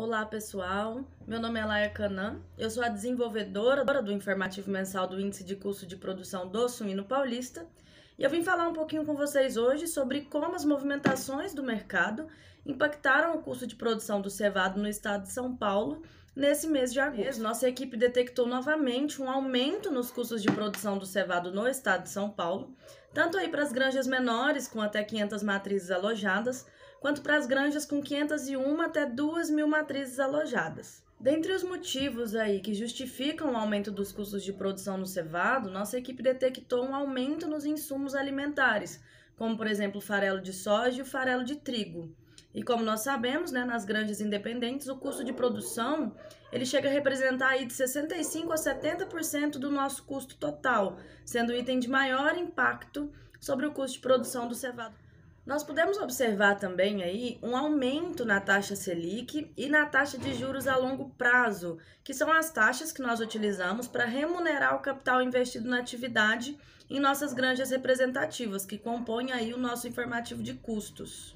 Olá pessoal, meu nome é Laia Canan, eu sou a desenvolvedora do informativo mensal do Índice de Custo de Produção do Suíno Paulista e eu vim falar um pouquinho com vocês hoje sobre como as movimentações do mercado impactaram o custo de produção do cevado no estado de São Paulo nesse mês de agosto. Nossa equipe detectou novamente um aumento nos custos de produção do cevado no estado de São Paulo, tanto aí para as granjas menores com até 500 matrizes alojadas, quanto para as granjas com 501 até 2 mil matrizes alojadas. Dentre os motivos aí que justificam o aumento dos custos de produção no cevado, nossa equipe detectou um aumento nos insumos alimentares, como por exemplo o farelo de soja e o farelo de trigo. E como nós sabemos, né, nas granjas independentes, o custo de produção ele chega a representar aí de 65 a 70% do nosso custo total, sendo o item de maior impacto sobre o custo de produção do cevado. Nós pudemos observar também aí um aumento na taxa Selic e na taxa de juros a longo prazo, que são as taxas que nós utilizamos para remunerar o capital investido na atividade em nossas granjas representativas, que compõem aí o nosso informativo de custos.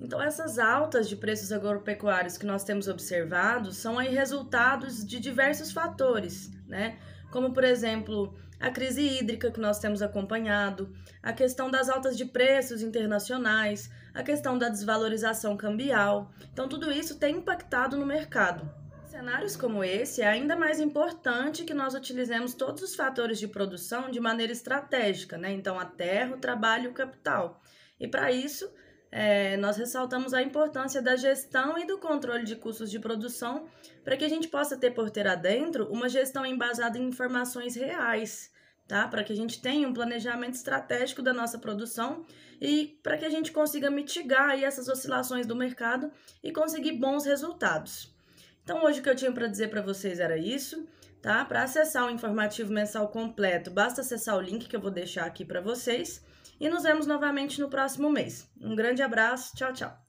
Então, essas altas de preços agropecuários que nós temos observado são aí resultados de diversos fatores, né? Como, por exemplo, a crise hídrica que nós temos acompanhado, a questão das altas de preços internacionais, a questão da desvalorização cambial. Então, tudo isso tem impactado no mercado. Em cenários como esse, é ainda mais importante que nós utilizemos todos os fatores de produção de maneira estratégica, né? Então, a terra, o trabalho e o capital. E para isso, é, nós ressaltamos a importância da gestão e do controle de custos de produção para que a gente possa ter por ter adentro uma gestão embasada em informações reais, tá? Para que a gente tenha um planejamento estratégico da nossa produção e para que a gente consiga mitigar aí essas oscilações do mercado e conseguir bons resultados. Então, hoje o que eu tinha para dizer para vocês era isso, tá? Para acessar o informativo mensal completo, basta acessar o link que eu vou deixar aqui para vocês e nos vemos novamente no próximo mês. Um grande abraço, tchau, tchau!